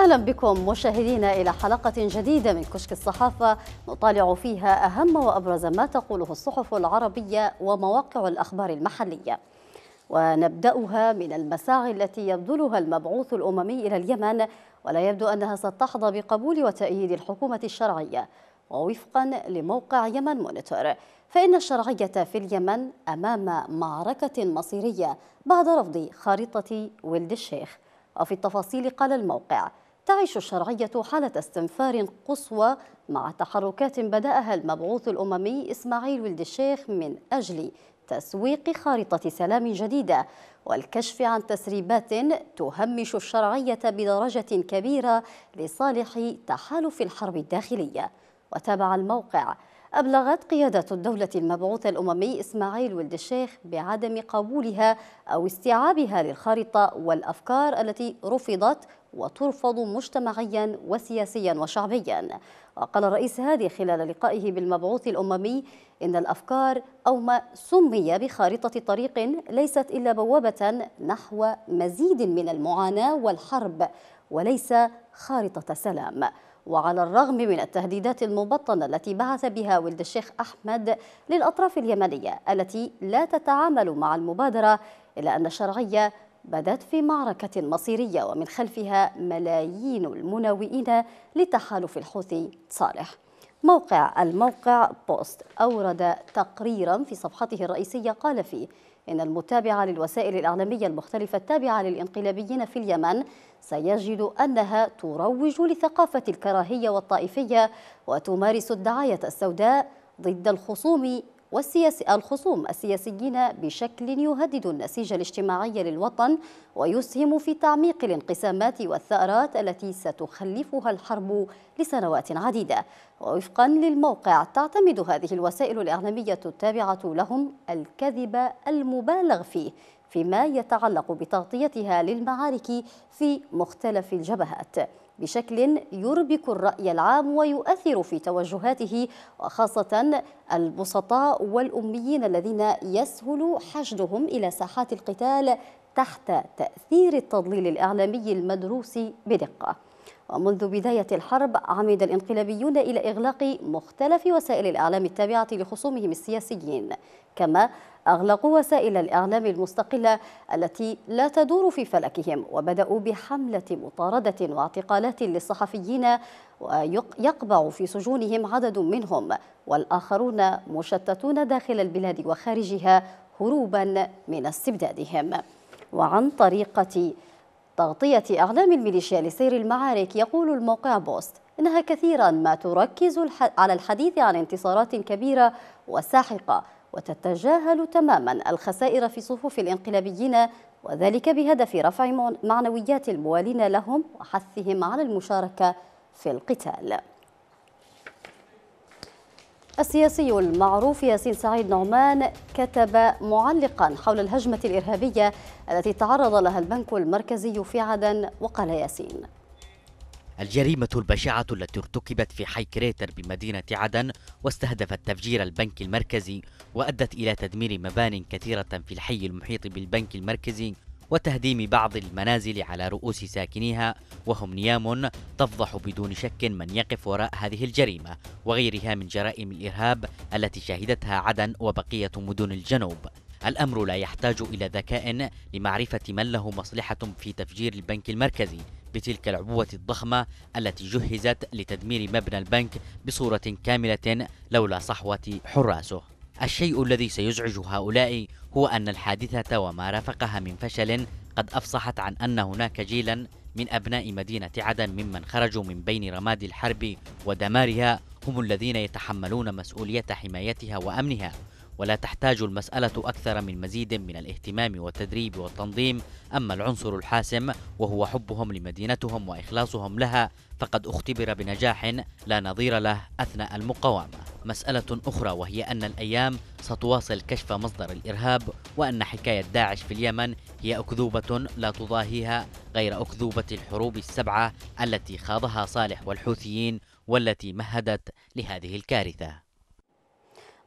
أهلا بكم مشاهدينا إلى حلقة جديدة من كشك الصحافة نطالع فيها أهم وأبرز ما تقوله الصحف العربية ومواقع الأخبار المحلية ونبدأها من المساعي التي يبذلها المبعوث الأممي إلى اليمن ولا يبدو أنها ستحظى بقبول وتأييد الحكومة الشرعية ووفقا لموقع يمن مونيتور فإن الشرعية في اليمن أمام معركة مصيرية بعد رفض خارطة ولد الشيخ وفي التفاصيل قال الموقع تعيش الشرعية حالة استنفار قصوى مع تحركات بدأها المبعوث الأممي إسماعيل ولد الشيخ من أجل تسويق خارطة سلام جديدة والكشف عن تسريبات تهمش الشرعية بدرجة كبيرة لصالح تحالف الحرب الداخلية وتابع الموقع أبلغت قيادة الدولة المبعوث الأممي إسماعيل ولد الشيخ بعدم قبولها أو استيعابها للخارطة والأفكار التي رفضت وترفض مجتمعيا وسياسيا وشعبيا وقال الرئيس هادي خلال لقائه بالمبعوث الأممي إن الأفكار أو ما سمي بخارطة طريق ليست إلا بوابة نحو مزيد من المعاناة والحرب وليس خارطة سلام وعلى الرغم من التهديدات المبطنة التي بعث بها ولد الشيخ أحمد للأطراف اليمنية التي لا تتعامل مع المبادرة إلا أن الشرعية بدت في معركة مصيرية ومن خلفها ملايين المناوئين لتحالف الحوثي صالح موقع الموقع بوست أورد تقريرا في صفحته الرئيسية قال فيه إن المتابعة للوسائل الإعلامية المختلفة التابعة للإنقلابيين في اليمن سيجد أنها تروج لثقافة الكراهية والطائفية وتمارس الدعاية السوداء ضد الخصوم والسياسي الخصوم السياسيين بشكل يهدد النسيج الاجتماعي للوطن ويسهم في تعميق الانقسامات والثأرات التي ستخلفها الحرب لسنوات عديدة ووفقا للموقع تعتمد هذه الوسائل الإعلامية التابعة لهم الكذب المبالغ فيه فيما يتعلق بتغطيتها للمعارك في مختلف الجبهات بشكل يربك الرأي العام ويؤثر في توجهاته وخاصة البسطاء والأميين الذين يسهل حشدهم إلى ساحات القتال تحت تأثير التضليل الإعلامي المدروس بدقة ومنذ بداية الحرب عمد الانقلابيون إلى إغلاق مختلف وسائل الإعلام التابعة لخصومهم السياسيين كما أغلقوا وسائل الإعلام المستقلة التي لا تدور في فلكهم وبدأوا بحملة مطاردة واعتقالات للصحفيين ويقبع في سجونهم عدد منهم والآخرون مشتتون داخل البلاد وخارجها هروبا من استبدادهم وعن طريقة تغطية أعلام الميليشيا لسير المعارك يقول الموقع بوست إنها كثيرا ما تركز على الحديث عن انتصارات كبيرة وساحقة وتتجاهل تماما الخسائر في صفوف الانقلابيين وذلك بهدف رفع معنويات الموالين لهم وحثهم على المشاركة في القتال السياسي المعروف ياسين سعيد نعمان كتب معلقا حول الهجمة الإرهابية التي تعرض لها البنك المركزي في عدن وقال ياسين الجريمة البشعة التي ارتكبت في حي كريتر بمدينة عدن واستهدفت تفجير البنك المركزي وأدت إلى تدمير مبان كثيرة في الحي المحيط بالبنك المركزي وتهديم بعض المنازل على رؤوس ساكنيها وهم نيام تفضح بدون شك من يقف وراء هذه الجريمة وغيرها من جرائم الإرهاب التي شهدتها عدن وبقية مدن الجنوب الأمر لا يحتاج إلى ذكاء لمعرفة من له مصلحة في تفجير البنك المركزي بتلك العبوة الضخمة التي جهزت لتدمير مبنى البنك بصورة كاملة لولا صحوة حراسه الشيء الذي سيزعج هؤلاء هو أن الحادثة وما رافقها من فشل قد أفصحت عن أن هناك جيلا من أبناء مدينة عدن ممن خرجوا من بين رماد الحرب ودمارها هم الذين يتحملون مسؤولية حمايتها وأمنها ولا تحتاج المسألة أكثر من مزيد من الاهتمام والتدريب والتنظيم أما العنصر الحاسم وهو حبهم لمدينتهم وإخلاصهم لها فقد اختبر بنجاح لا نظير له أثناء المقاومة مسألة أخرى وهي أن الأيام ستواصل كشف مصدر الإرهاب وأن حكاية داعش في اليمن هي أكذوبة لا تضاهيها غير أكذوبة الحروب السبعة التي خاضها صالح والحوثيين والتي مهدت لهذه الكارثة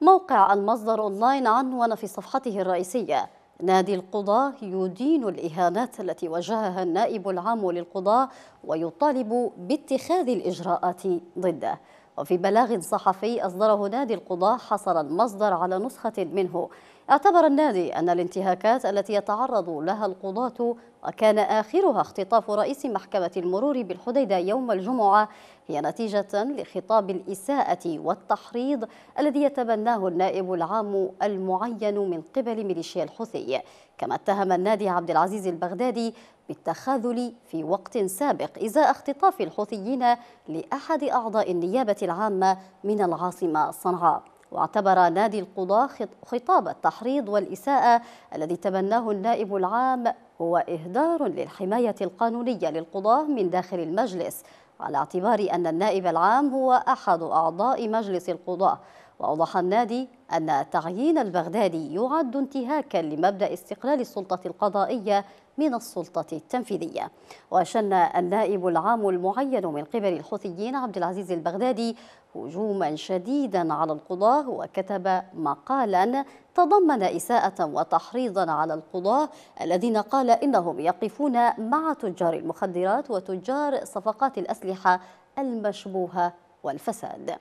موقع المصدر أونلاين عنون في صفحته الرئيسية نادي القضاة يدين الإهانات التي وجهها النائب العام للقضاة ويطالب باتخاذ الإجراءات ضده وفي بلاغ صحفي أصدره نادي القضاة حصل المصدر على نسخة منه اعتبر النادي أن الانتهاكات التي يتعرض لها القضاة وكان آخرها اختطاف رئيس محكمة المرور بالحديدة يوم الجمعة هي نتيجة لخطاب الإساءة والتحريض الذي يتبناه النائب العام المعين من قبل ميليشيا الحوثي كما اتهم النادي عبد العزيز البغدادي بالتخاذل في وقت سابق إزاء اختطاف الحوثيين لأحد أعضاء النيابة العامة من العاصمة صنعاء واعتبر نادي القضاة خطاب التحريض والإساءة الذي تبناه النائب العام هو إهدار للحماية القانونية للقضاة من داخل المجلس على اعتبار أن النائب العام هو أحد أعضاء مجلس القضاة وأوضح النادي أن التعيين البغدادي يعد انتهاكا لمبدأ استقلال السلطة القضائية من السلطة التنفيذية وشن النائب العام المعين من قبل الحوثيين عبد العزيز البغدادي هجوما شديدا على القضاة وكتب مقالا تضمن إساءة وتحريضا على القضاة الذين قال إنهم يقفون مع تجار المخدرات وتجار صفقات الأسلحة المشبوهة والفساد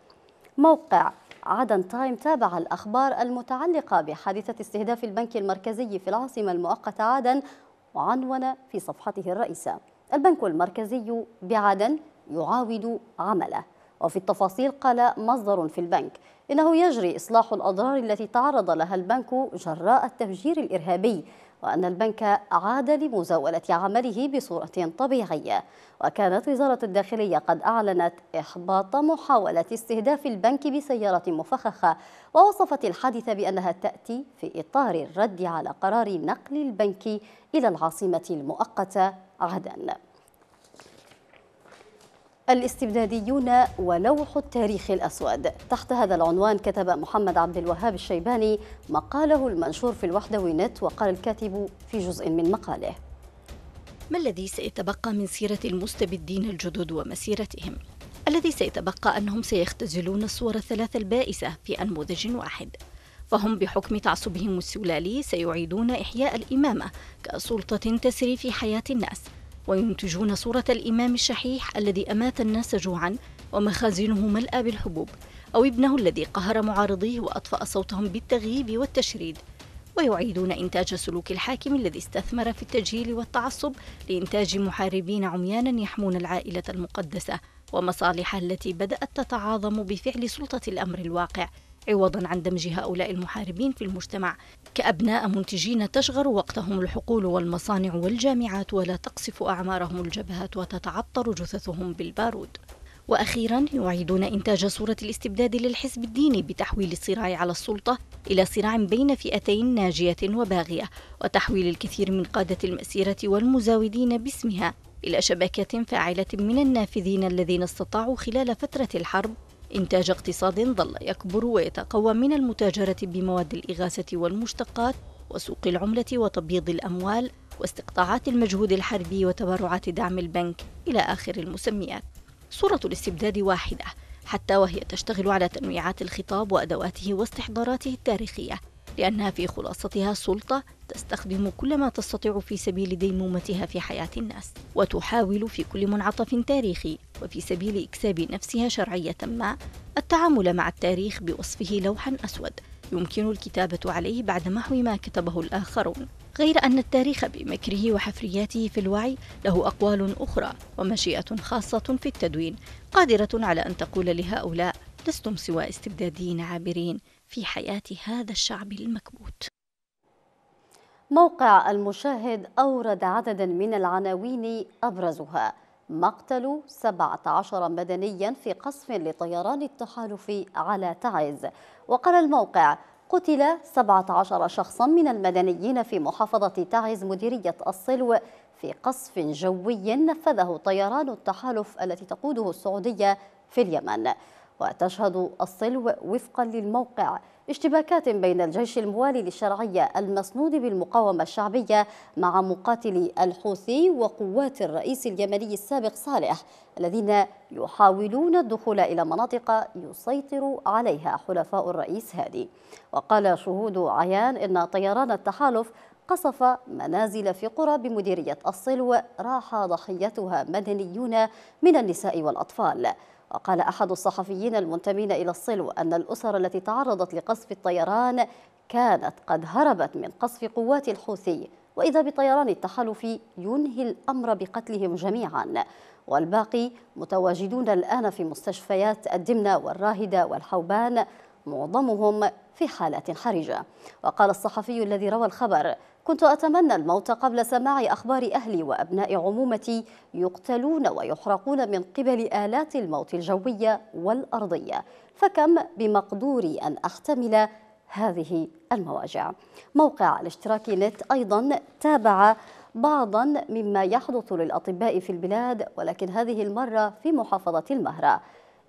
موقع عدن تايم تابع الأخبار المتعلقة بحادثة استهداف البنك المركزي في العاصمة المؤقتة عدن وعنون في صفحته الرئيسة البنك المركزي بعدن يعاود عمله وفي التفاصيل قال مصدر في البنك إنه يجري إصلاح الأضرار التي تعرض لها البنك جراء التفجير الإرهابي وأن البنك عاد لمزاولة عمله بصورة طبيعية وكانت وزارة الداخلية قد أعلنت إحباط محاولة استهداف البنك بسيارة مفخخة ووصفت الحادثة بأنها تأتي في إطار الرد على قرار نقل البنك إلى العاصمة المؤقتة عدن الاستبداديون ولوح التاريخ الأسود تحت هذا العنوان كتب محمد عبد الوهاب الشيباني مقاله المنشور في الوحدوي نت وقال الكاتب في جزء من مقاله ما الذي سيتبقى من سيرة المستبدين الجدد ومسيرتهم؟ الذي سيتبقى أنهم سيختزلون الصور الثلاث البائسة في أنموذج واحد فهم بحكم تعصبهم السلالي سيعيدون إحياء الإمامة كسلطة تسري في حياة الناس وينتجون صورة الإمام الشحيح الذي أمات الناس جوعا ومخازنه ملأى بالحبوب أو ابنه الذي قهر معارضيه وأطفأ صوتهم بالتغييب والتشريد ويعيدون إنتاج سلوك الحاكم الذي استثمر في التجهيل والتعصب لإنتاج محاربين عميانا يحمون العائلة المقدسة ومصالحها التي بدأت تتعاظم بفعل سلطة الأمر الواقع عوضا عن دمج هؤلاء المحاربين في المجتمع كأبناء منتجين تشغر وقتهم الحقول والمصانع والجامعات ولا تقصف أعمارهم الجبهات وتتعطر جثثهم بالبارود وأخيرا يعيدون إنتاج صورة الاستبداد للحزب الديني بتحويل الصراع على السلطة إلى صراع بين فئتين ناجية وباغية وتحويل الكثير من قادة المسيرة والمزاودين باسمها إلى شبكات فاعلة من النافذين الذين استطاعوا خلال فترة الحرب إنتاج اقتصاد ظل يكبر ويتقوى من المتاجرة بمواد الإغاثة والمشتقات وسوق العملة وتبييض الأموال واستقطاعات المجهود الحربي وتبرعات دعم البنك إلى آخر المسميات. صورة الاستبداد واحدة حتى وهي تشتغل على تنويعات الخطاب وأدواته واستحضاراته التاريخية لأنها في خلاصتها سلطة تستخدم كل ما تستطيع في سبيل ديمومتها في حياة الناس وتحاول في كل منعطف تاريخي وفي سبيل إكساب نفسها شرعية ما التعامل مع التاريخ بوصفه لوحا أسود يمكن الكتابة عليه بعد محو ما كتبه الآخرون غير أن التاريخ بمكره وحفرياته في الوعي له أقوال أخرى ومشيئة خاصة في التدوين قادرة على أن تقول لهؤلاء لستم سوى استبداديين عابرين في حياة هذا الشعب المكبوت موقع المشاهد أورد عددا من العناوين أبرزها مقتل 17 مدنيا في قصف لطيران التحالف على تعز وقال الموقع قتل 17 شخصا من المدنيين في محافظة تعز مديرية الصلو في قصف جوي نفذه طيران التحالف التي تقوده السعودية في اليمن وتشهد الصلو وفقا للموقع اشتباكات بين الجيش الموالي للشرعية المسنود بالمقاومة الشعبية مع مقاتلي الحوثي وقوات الرئيس اليمني السابق صالح الذين يحاولون الدخول إلى مناطق يسيطر عليها حلفاء الرئيس هادي وقال شهود عيان إن طيران التحالف قصف منازل في قرى بمديرية الصلو راح ضحيتها مدنيون من النساء والأطفال وقال أحد الصحفيين المنتمين إلى الصلو أن الأسر التي تعرضت لقصف الطيران كانت قد هربت من قصف قوات الحوثي وإذا بطيران التحالف ينهي الأمر بقتلهم جميعا والباقي متواجدون الآن في مستشفيات الدمنة والراهدة والحوبان معظمهم في حالة حرجة وقال الصحفي الذي روى الخبر كنت أتمنى الموت قبل سماع أخبار أهلي وأبناء عمومتي يقتلون ويحرقون من قبل آلات الموت الجوية والأرضية فكم بمقدوري أن أحتمل هذه المواجع موقع الاشتراك نت أيضا تابع بعضا مما يحدث للأطباء في البلاد ولكن هذه المرة في محافظة المهرة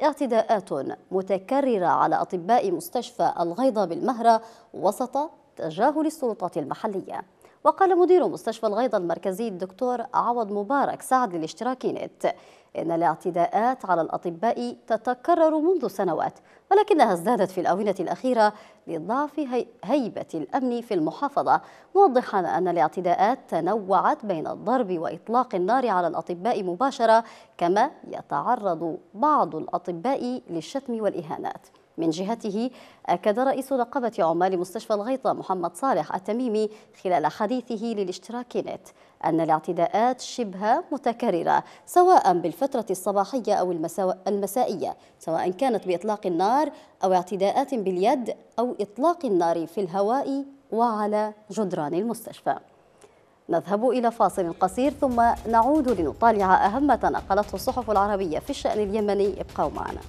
اعتداءات متكررة على أطباء مستشفى الغيضة بالمهرة وسط تجاهل السلطات المحلية وقال مدير مستشفى الغيضة المركزي الدكتور عوض مبارك سعد للاشتراكي نت إن الاعتداءات على الأطباء تتكرر منذ سنوات ولكنها ازدادت في الآونة الأخيرة لضعف هيبة الأمن في المحافظة موضحا أن الاعتداءات تنوعت بين الضرب وإطلاق النار على الأطباء مباشرة كما يتعرض بعض الأطباء للشتم والإهانات من جهته أكد رئيس نقابة عمال مستشفى الغيطة محمد صالح التميمي خلال حديثه للاشتراك نت أن الاعتداءات شبه متكررة سواء بالفترة الصباحية أو المسائية سواء كانت بإطلاق النار أو اعتداءات باليد أو إطلاق النار في الهواء وعلى جدران المستشفى نذهب إلى فاصل قصير ثم نعود لنطالع أهم ما تناقلته الصحف العربية في الشأن اليمني ابقوا معنا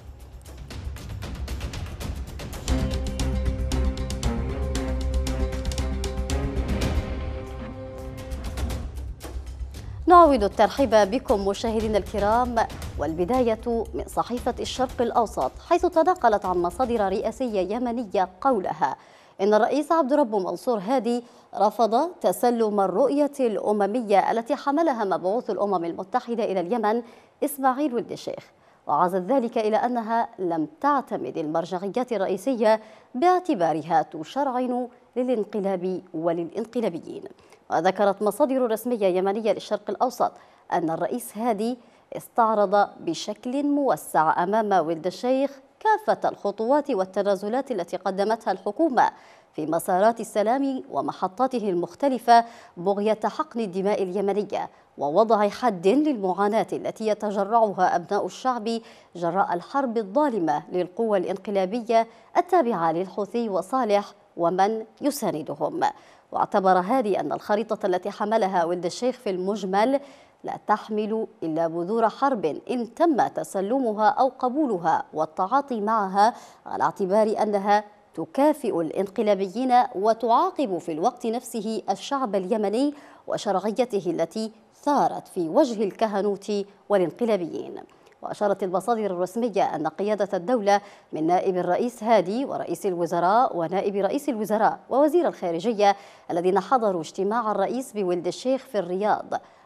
نعود الترحيب بكم مشاهدينا الكرام والبداية من صحيفة الشرق الأوسط حيث تنقلت عن مصادر رئاسية يمنية قولها إن الرئيس عبد رب منصور هادي رفض تسلم الرؤية الأممية التي حملها مبعوث الأمم المتحدة إلى اليمن إسماعيل ولد الشيخ وعزت ذلك إلى أنها لم تعتمد المرجعيات الرئيسية باعتبارها تشرعن للانقلاب وللانقلابيين وذكرت مصادر رسمية يمنية للشرق الأوسط أن الرئيس هادي استعرض بشكل موسع أمام ولد الشيخ كافة الخطوات والتنازلات التي قدمتها الحكومة في مسارات السلام ومحطاته المختلفة بغية حقن الدماء اليمنية ووضع حد للمعاناة التي يتجرعها أبناء الشعب جراء الحرب الظالمة للقوى الانقلابية التابعة للحوثي وصالح ومن يساندهم واعتبر هادي أن الخريطة التي حملها ولد الشيخ في المجمل لا تحمل إلا بذور حرب إن تم تسلمها أو قبولها والتعاطي معها على اعتبار أنها تكافئ الانقلابيين وتعاقب في الوقت نفسه الشعب اليمني وشرعيته التي ثارت في وجه الكهنوت والانقلابيين وأشارت المصادر الرسمية أن قيادة الدولة من نائب الرئيس هادي ورئيس الوزراء ونائب رئيس الوزراء ووزير الخارجية الذين حضروا اجتماع الرئيس بولد الشيخ في الرياض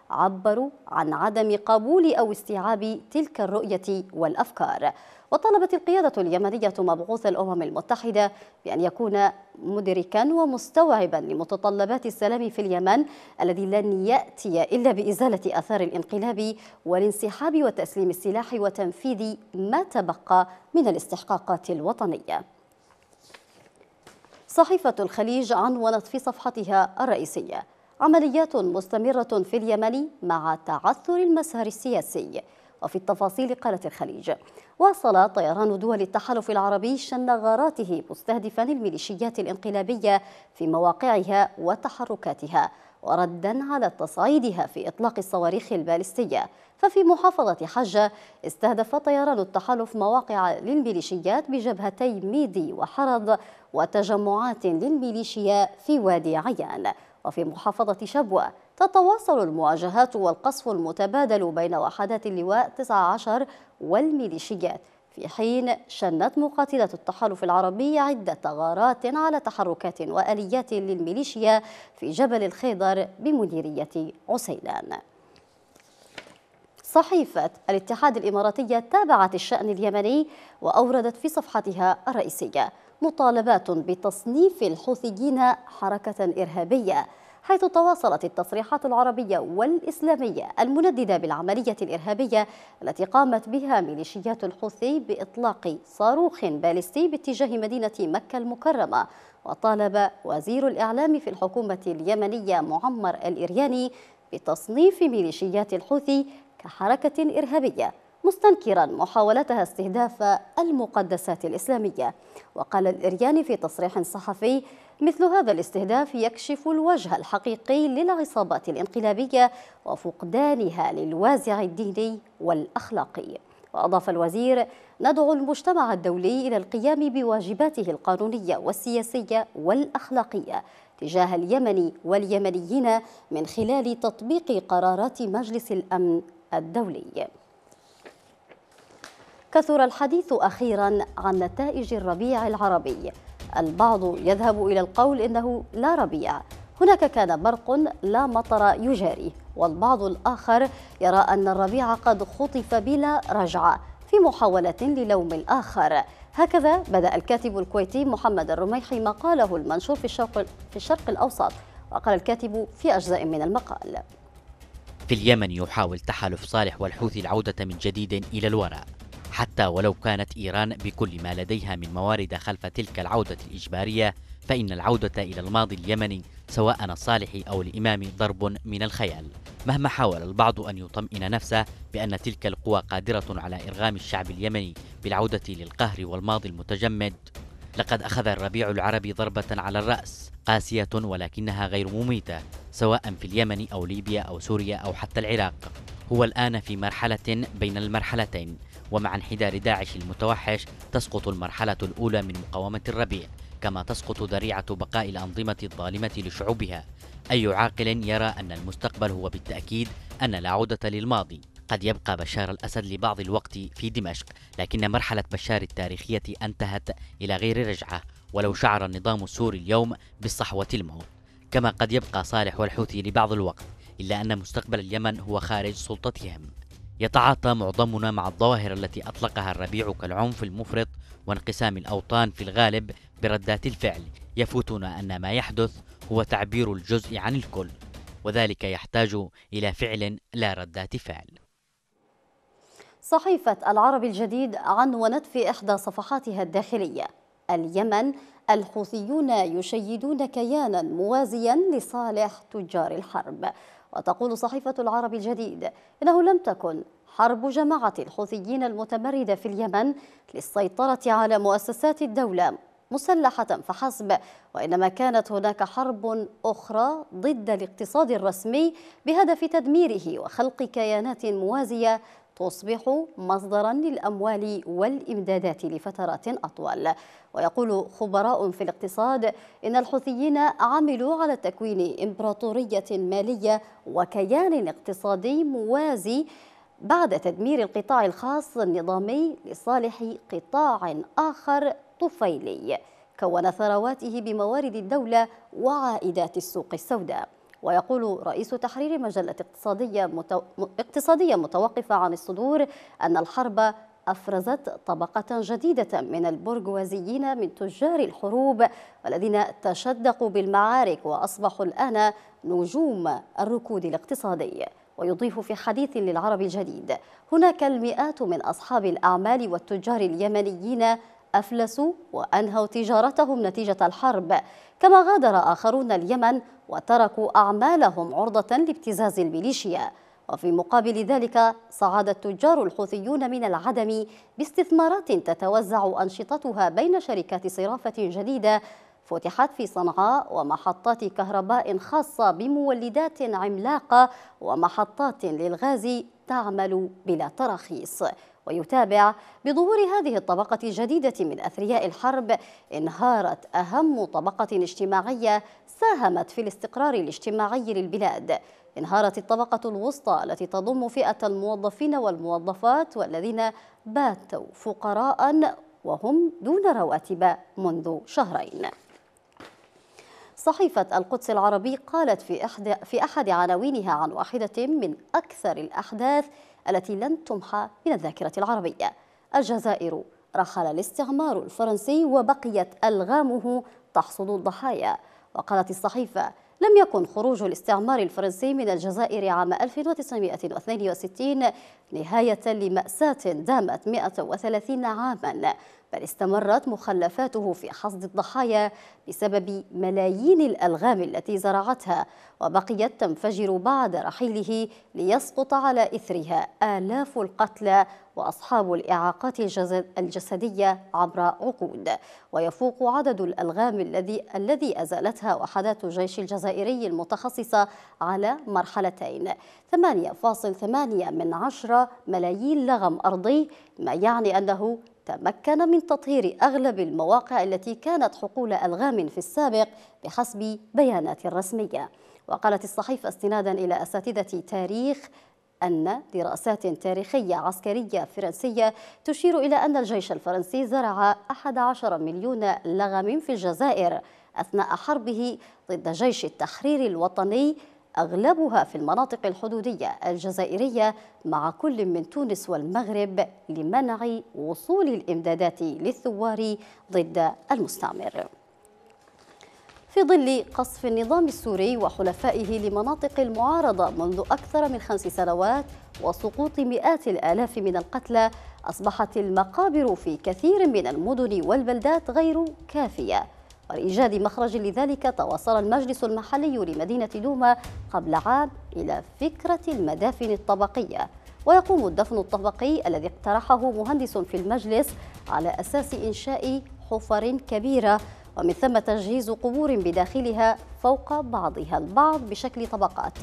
عبروا عن عدم قبول أو استيعاب تلك الرؤية والأفكار وطالبت القيادة اليمنية مبعوث الأمم المتحدة بأن يكون مدركا ومستوعبا لمتطلبات السلام في اليمن الذي لن يأتي إلا بإزالة أثار الانقلاب والانسحاب وتسليم السلاح وتنفيذ ما تبقى من الاستحقاقات الوطنية صحيفة الخليج عنونت في صفحتها الرئيسية عمليات مستمرة في اليمن مع تعثر المسار السياسي وفي التفاصيل قالت الخليج واصل طيران دول التحالف العربي شن غاراته مستهدفا الميليشيات الانقلابية في مواقعها وتحركاتها وردا على تصعيدها في إطلاق الصواريخ البالستية ففي محافظة حجة استهدف طيران التحالف مواقع للميليشيات بجبهتي ميدي وحرض وتجمعات للميليشيا في وادي عيان وفي محافظة شبوة تتواصل المواجهات والقصف المتبادل بين وحدات اللواء 19 والميليشيات في حين شنت مقاتلة التحالف العربي عدة غارات على تحركات وآليات للميليشيا في جبل الخيضر بمديرية عسيلان صحيفة الاتحاد الإماراتية تابعت الشأن اليمني وأوردت في صفحتها الرئيسية مطالبات بتصنيف الحوثيين حركة إرهابية حيث تواصلت التصريحات العربية والإسلامية المنددة بالعملية الإرهابية التي قامت بها ميليشيات الحوثي بإطلاق صاروخ باليستي باتجاه مدينة مكة المكرمة وطالب وزير الإعلام في الحكومة اليمنية معمر الإرياني بتصنيف ميليشيات الحوثي كحركة إرهابية مستنكرا محاولتها استهداف المقدسات الإسلامية وقال الإرياني في تصريح صحفي مثل هذا الاستهداف يكشف الوجه الحقيقي للعصابات الانقلابية وفقدانها للوازع الديني والأخلاقي وأضاف الوزير ندعو المجتمع الدولي إلى القيام بواجباته القانونية والسياسية والأخلاقية تجاه اليمن واليمنيين من خلال تطبيق قرارات مجلس الأمن الدولي كثر الحديث أخيرا عن نتائج الربيع العربي البعض يذهب إلى القول إنه لا ربيع هناك كان برق لا مطر يجاري والبعض الآخر يرى أن الربيع قد خطف بلا رجعة في محاولة للوم الآخر هكذا بدأ الكاتب الكويتي محمد الرميحي مقاله المنشور في الشرق, في الشرق الأوسط وقال الكاتب في أجزاء من المقال في اليمن يحاول تحالف صالح والحوثي العودة من جديد إلى الوراء حتى ولو كانت إيران بكل ما لديها من موارد خلف تلك العودة الإجبارية فإن العودة إلى الماضي اليمني سواء الصالح أو الإمام ضرب من الخيال مهما حاول البعض أن يطمئن نفسه بأن تلك القوى قادرة على إرغام الشعب اليمني بالعودة للقهر والماضي المتجمد لقد أخذ الربيع العربي ضربة على الرأس قاسية ولكنها غير مميتة سواء في اليمن أو ليبيا أو سوريا أو حتى العراق هو الآن في مرحلة بين المرحلتين ومع انحدار داعش المتوحش تسقط المرحلة الأولى من مقاومة الربيع كما تسقط ذريعة بقاء الأنظمة الظالمة لشعوبها أي عاقل يرى أن المستقبل هو بالتأكيد أن لا عودة للماضي قد يبقى بشار الأسد لبعض الوقت في دمشق لكن مرحلة بشار التاريخية انتهت إلى غير رجعة ولو شعر النظام السوري اليوم بالصحوة الموت كما قد يبقى صالح والحوثي لبعض الوقت إلا أن مستقبل اليمن هو خارج سلطتهم يتعاطى معظمنا مع الظواهر التي أطلقها الربيع كالعنف المفرط وانقسام الأوطان في الغالب بردات الفعل يفوتنا أن ما يحدث هو تعبير الجزء عن الكل وذلك يحتاج إلى فعل لا ردات فعل صحيفة العرب الجديد عنونت في إحدى صفحاتها الداخلية اليمن الحوثيون يشيدون كيانا موازيا لصالح تجار الحرب وتقول صحيفة العرب الجديد إنه لم تكن حرب جماعة الحوثيين المتمردة في اليمن للسيطرة على مؤسسات الدولة مسلحة فحسب وإنما كانت هناك حرب أخرى ضد الاقتصاد الرسمي بهدف تدميره وخلق كيانات موازية تصبح مصدرا للأموال والإمدادات لفترات أطول ويقول خبراء في الاقتصاد إن الحوثيين عملوا على تكوين إمبراطورية مالية وكيان اقتصادي موازي بعد تدمير القطاع الخاص النظامي لصالح قطاع آخر طفيلي كون ثرواته بموارد الدولة وعائدات السوق السوداء ويقول رئيس تحرير مجلة اقتصادية, متو... اقتصادية متوقفة عن الصدور أن الحرب أفرزت طبقة جديدة من البرجوازيين من تجار الحروب والذين تشدقوا بالمعارك وأصبحوا الآن نجوم الركود الاقتصادي ويضيف في حديث للعرب الجديد هناك المئات من أصحاب الأعمال والتجار اليمنيين أفلسوا وأنهوا تجارتهم نتيجة الحرب كما غادر آخرون اليمن وتركوا أعمالهم عرضة لابتزاز الميليشيا وفي مقابل ذلك صعد التجار الحوثيون من العدم باستثمارات تتوزع أنشطتها بين شركات صرافة جديدة فتحت في صنعاء ومحطات كهرباء خاصة بمولدات عملاقة ومحطات للغاز تعمل بلا تراخيص ويتابع بظهور هذه الطبقة الجديدة من أثرياء الحرب انهارت أهم طبقة اجتماعية ساهمت في الاستقرار الاجتماعي للبلاد انهارت الطبقة الوسطى التي تضم فئة الموظفين والموظفات والذين باتوا فقراء وهم دون رواتب منذ شهرين صحيفة القدس العربي قالت في أحد, في أحد عناوينها عن واحدة من أكثر الأحداث التي لن تمحى من الذاكرة العربية الجزائر رحل الاستعمار الفرنسي وبقيت ألغامه تحصد الضحايا وقالت الصحيفة لم يكن خروج الاستعمار الفرنسي من الجزائر عام 1962 نهاية لمأساة دامت 130 عاماً بل استمرت مخلفاته في حصد الضحايا بسبب ملايين الألغام التي زرعتها وبقيت تنفجر بعد رحيله ليسقط على إثرها آلاف القتلى وأصحاب الإعاقات الجسدية عبر عقود ويفوق عدد الألغام الذي الذي أزالتها وحدات الجيش الجزائري المتخصصة على مرحلتين 8.8 من عشرة ملايين لغم أرضي ما يعني أنه تمكن من تطهير أغلب المواقع التي كانت حقول ألغام في السابق بحسب بيانات رسمية وقالت الصحيفة استنادا إلى أساتذة تاريخ أن دراسات تاريخية عسكرية فرنسية تشير إلى أن الجيش الفرنسي زرع 11 مليون لغم في الجزائر أثناء حربه ضد جيش التحرير الوطني أغلبها في المناطق الحدودية الجزائرية مع كل من تونس والمغرب لمنع وصول الإمدادات للثوار ضد المستعمر في ظل قصف النظام السوري وحلفائه لمناطق المعارضة منذ أكثر من خمس سنوات وسقوط مئات الآلاف من القتلى أصبحت المقابر في كثير من المدن والبلدات غير كافية ولإيجاد مخرج لذلك تواصل المجلس المحلي لمدينة دوما قبل عام إلى فكرة المدافن الطبقية ويقوم الدفن الطبقي الذي اقترحه مهندس في المجلس على أساس إنشاء حفر كبيرة ومن ثم تجهيز قبور بداخلها فوق بعضها البعض بشكل طبقات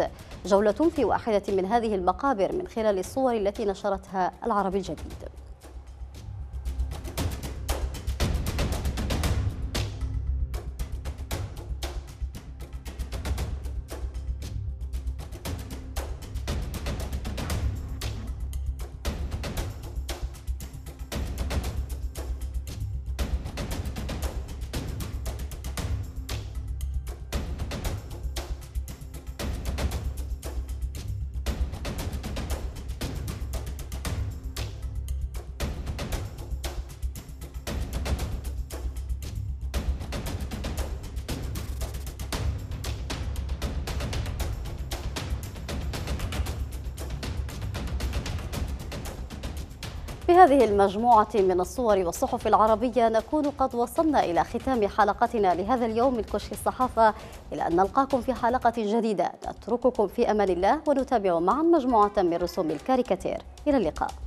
جولة في واحدة من هذه المقابر من خلال الصور التي نشرتها العرب الجديد وبهذه المجموعة من الصور والصحف العربية نكون قد وصلنا إلى ختام حلقتنا لهذا اليوم من كشف الصحافة إلى أن نلقاكم في حلقة جديدة نترككم في أمان الله ونتابع معا مجموعة من رسوم الكاريكاتير إلى اللقاء